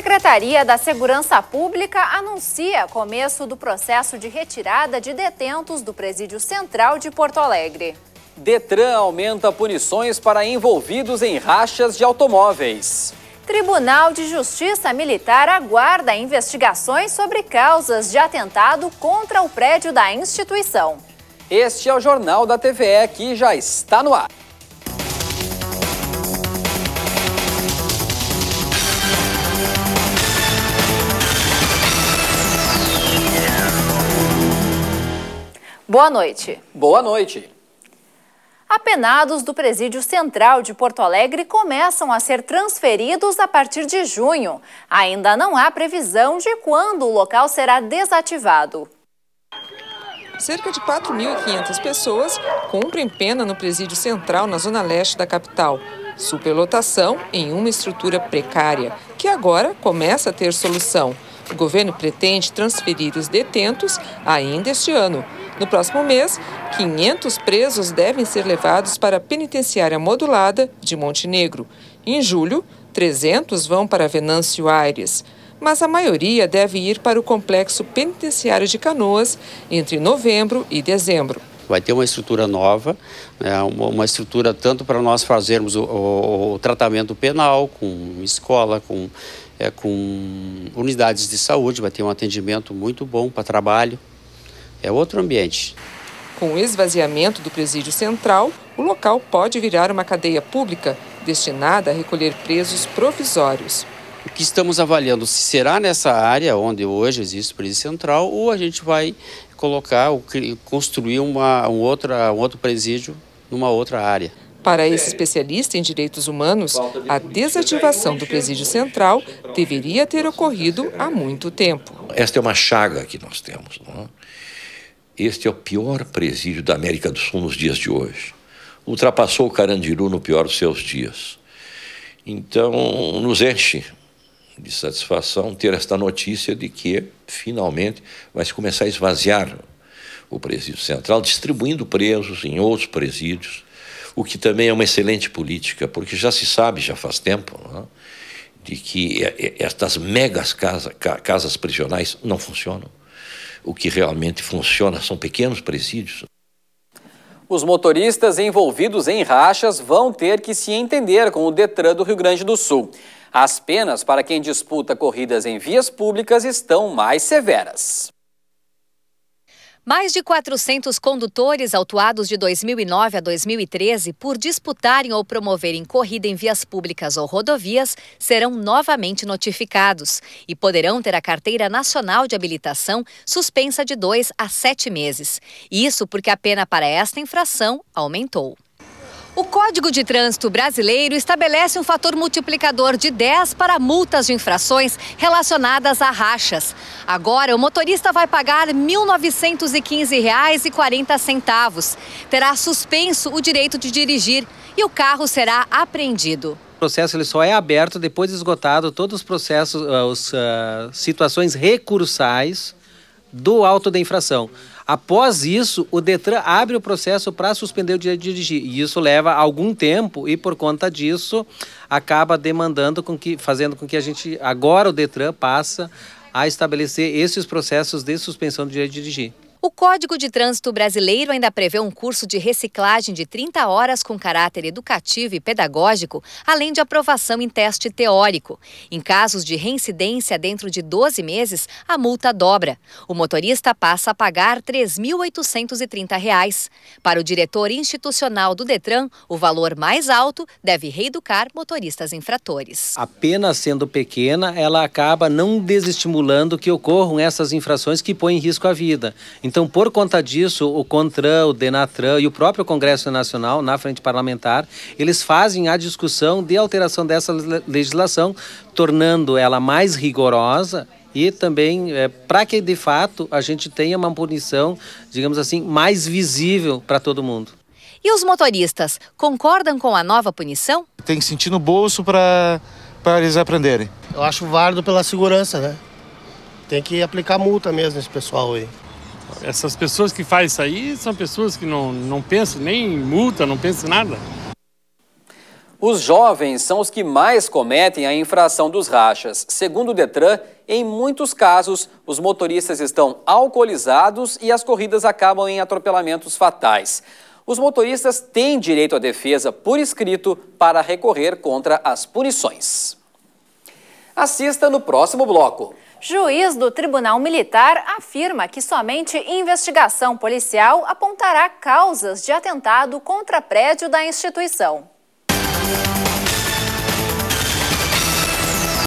Secretaria da Segurança Pública anuncia começo do processo de retirada de detentos do Presídio Central de Porto Alegre. Detran aumenta punições para envolvidos em rachas de automóveis. Tribunal de Justiça Militar aguarda investigações sobre causas de atentado contra o prédio da instituição. Este é o Jornal da TVE que já está no ar. Boa noite. Boa noite. Apenados do Presídio Central de Porto Alegre começam a ser transferidos a partir de junho. Ainda não há previsão de quando o local será desativado. Cerca de 4.500 pessoas cumprem pena no Presídio Central, na zona leste da capital. Superlotação em uma estrutura precária, que agora começa a ter solução. O governo pretende transferir os detentos ainda este ano. No próximo mês, 500 presos devem ser levados para a penitenciária modulada de Montenegro. Em julho, 300 vão para Venâncio Aires, mas a maioria deve ir para o complexo penitenciário de Canoas entre novembro e dezembro vai ter uma estrutura nova, né, uma, estrutura tanto para nós fazermos o, tratamento penal, com escola, com, é, com unidades de saúde, vai ter um atendimento muito bom para trabalho é outro ambiente. Com o esvaziamento do presídio central, o local pode virar uma cadeia pública destinada a recolher presos provisórios. O que estamos avaliando se será nessa área onde hoje existe o presídio central ou a gente vai colocar ou construir uma, um, um outro presídio numa outra área. Para esse especialista em direitos humanos, a desativação do presídio central deveria ter ocorrido há muito tempo. Esta é uma chaga que nós temos. Não é? Este é o pior presídio da América do Sul nos dias de hoje. Ultrapassou o Carandiru no pior dos seus dias. Então, nos enche de satisfação ter esta notícia de que, finalmente, vai se começar a esvaziar o presídio central, distribuindo presos em outros presídios, o que também é uma excelente política, porque já se sabe, já faz tempo, é? de que é, é, estas megas casa, casas prisionais não funcionam. O que realmente funciona são pequenos presídios. Os motoristas envolvidos em rachas vão ter que se entender com o Detran do Rio Grande do Sul. As penas para quem disputa corridas em vias públicas estão mais severas. Mais de 400 condutores autuados de 2009 a 2013 por disputarem ou promoverem corrida em vias públicas ou rodovias serão novamente notificados e poderão ter a Carteira Nacional de Habilitação suspensa de dois a sete meses. Isso porque a pena para esta infração aumentou. O Código de Trânsito Brasileiro estabelece um fator multiplicador de 10 para multas de infrações relacionadas a rachas. Agora, o motorista vai pagar R$ 1.915,40. Terá suspenso o direito de dirigir e o carro será apreendido. O processo ele só é aberto depois de esgotado todos os processos, as ah, uh, ah, situações recursais do auto da infração. Após isso, o Detran abre o processo para suspender o direito de dirigir. E isso leva algum tempo e, por conta disso, acaba demandando com que, fazendo com que a gente, agora o Detran, passa a estabelecer esses processos de suspensão do direito de dirigir. O Código de Trânsito Brasileiro ainda prevê um curso de reciclagem de 30 horas com caráter educativo e pedagógico, além de aprovação em teste teórico. Em casos de reincidência dentro de 12 meses, a multa dobra. O motorista passa a pagar R$ 3.830. Para o diretor institucional do Detran, o valor mais alto deve reeducar motoristas infratores. A pena sendo pequena, ela acaba não desestimulando que ocorram essas infrações que põem em risco a vida. Então, por conta disso, o CONTRAN, o DENATRAN e o próprio Congresso Nacional, na frente parlamentar, eles fazem a discussão de alteração dessa legislação, tornando ela mais rigorosa e também é, eh, para que, de fato, a gente tenha uma punição, digamos assim, mais visível para todo mundo. E os motoristas concordam com a nova punição? Tem que sentir no bolso para eles aprenderem. Eu acho válido pela segurança, né? Tem que aplicar multa mesmo esse pessoal aí. Essas pessoas que fazem isso aí são pessoas que não, não pensam nem em multa, não pensam em nada. Os jovens são os que mais cometem a infração dos rachas. Segundo o Detran, em muitos casos, os motoristas estão alcoolizados e as corridas acabam em atropelamentos fatais. Os motoristas têm direito à defesa por escrito para recorrer contra as punições. Assista no próximo bloco. Juiz do Tribunal Militar afirma que somente investigação policial apontará causas de atentado contra prédio da instituição.